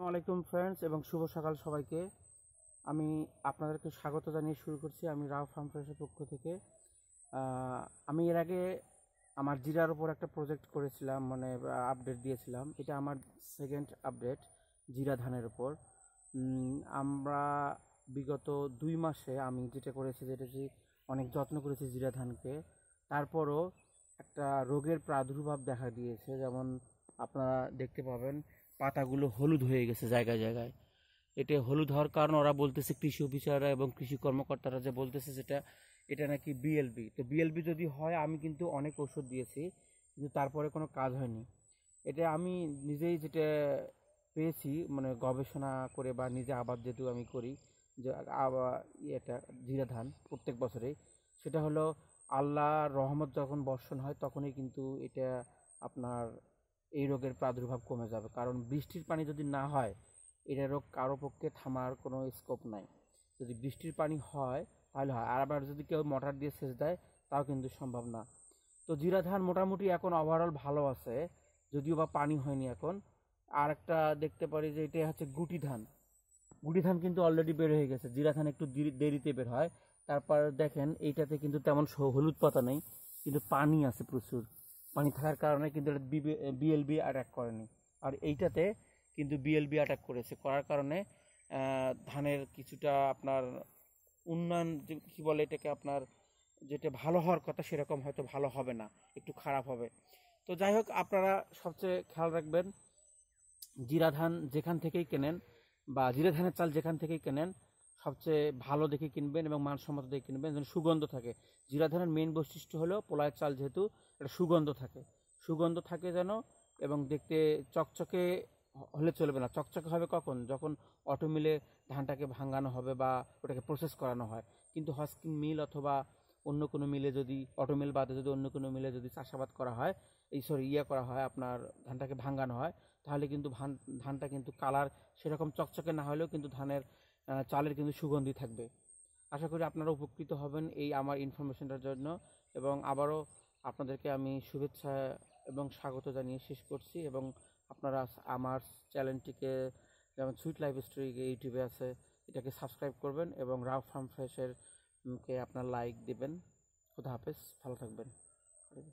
আসসালামাইকুম ফ্রেন্ডস এবং শুভ সকাল সবাইকে আমি আপনাদেরকে স্বাগত জানিয়ে শুরু করছি আমি রাও ফার্ম ফ্রেশের পক্ষ থেকে আমি এর আগে আমার জিরার ওপর একটা প্রজেক্ট করেছিলাম মানে আপডেট দিয়েছিলাম এটা আমার সেকেন্ড আপডেট জিরা ধানের ওপর আমরা বিগত দুই মাসে আমি যেটা করেছি যেটা অনেক যত্ন করেছি জিরা ধানকে তারপরও একটা রোগের প্রাদুর্ভাব দেখা দিয়েছে যেমন আপনারা দেখতে পাবেন পাতাগুলো হলুদ হয়ে গেছে জায়গায় জায়গায় এটা হলুদ হওয়ার কারণ ওরা বলতেছে কৃষি অফিসাররা এবং কৃষি কর্মকর্তারা যে বলতেছে যেটা এটা নাকি বিএলবি তো বিএলবি যদি হয় আমি কিন্তু অনেক ওষুধ দিয়েছি কিন্তু তারপরে কোনো কাজ হয়নি এটা আমি নিজেই যেটা পেয়েছি মানে গবেষণা করে বা নিজে আবাদ যেহেতু আমি করি যে আবার এটা জিরা ধান প্রত্যেক বছরে সেটা হলো আল্লাহ রহমত যখন বর্ষণ হয় তখনই কিন্তু এটা আপনার এই রোগের প্রাদুর্ভাব কমে যাবে কারণ বৃষ্টির পানি যদি না হয় এটা রোগ কারো পক্ষে থামার কোনো স্কোপ নাই যদি বৃষ্টির পানি হয় তাহলে হয় আর আবার যদি কেউ মোটর দিয়ে সেচ দেয় তাও কিন্তু সম্ভব না তো জিরা ধান মোটামুটি এখন ওভারঅল ভালো আছে যদিও বা পানি হয়নি এখন আর একটা দেখতে পারি যে এটা হচ্ছে গুটি ধান গুটি ধান কিন্তু অলরেডি বের হয়ে গেছে জিরা ধান একটু দেরিতে বের হয় তারপর দেখেন এইটাতে কিন্তু তেমন হলুদ পাতা নেই কিন্তু পানি আছে প্রচুর পানি থাকার কারণে কিন্তু এটা বিএলবি অ্যাটাক করেনি আর এইটাতে কিন্তু বিএলবি অ্যাটাক করেছে করার কারণে ধানের কিছুটা আপনার উন্নয়ন যে কী বলে এটাকে আপনার যেটা ভালো হওয়ার কথা সেরকম হয়তো ভালো হবে না একটু খারাপ হবে তো যাই হোক আপনারা সবচেয়ে খেয়াল রাখবেন জিরা ধান যেখান থেকেই কেনেন বা জিরা ধানের চাল যেখান থেকেই কেনেন সবচেয়ে ভালো দেখে কিনবেন এবং মানসম্মত দেখে কিনবেন যেন সুগন্ধ থাকে জিরা ধানের মেন বৈশিষ্ট্য হলো পোলায় চাল যেহেতু এটা সুগন্ধ থাকে সুগন্ধ থাকে যেন এবং দেখতে চকচকে হলে চলবে না চকচকে হবে কখন যখন অটো মিলে ধানটাকে ভাঙানো হবে বা ওটাকে প্রসেস করানো হয় কিন্তু হস্কিন মিল অথবা অন্য কোনো মিলে যদি অটো মিল বাদে যদি অন্য কোনো মিলে যদি চাষাবাদ করা হয় এই সরি ইয়ে করা হয় আপনার ধানটাকে ভাঙানো হয় তাহলে কিন্তু ধান ধানটা কিন্তু কালার সেরকম চকচকে না হলেও কিন্তু ধানের চালের কিন্তু সুগন্ধি থাকবে আশা করি আপনারা উপকৃত হবেন এই আমার ইনফরমেশনটার জন্য এবং আবারও আপনাদেরকে আমি শুভেচ্ছা এবং স্বাগত জানিয়ে শেষ করছি এবং আপনারা আমার চ্যানেলটিকে যেমন সুইট লাইফ স্টোরি ইউটিউবে আছে এটাকে সাবস্ক্রাইব করবেন এবং রাও ফার্ম ফ্রেশের কে আপনার লাইক দেবেন খুদা হাফেজ ভালো থাকবেন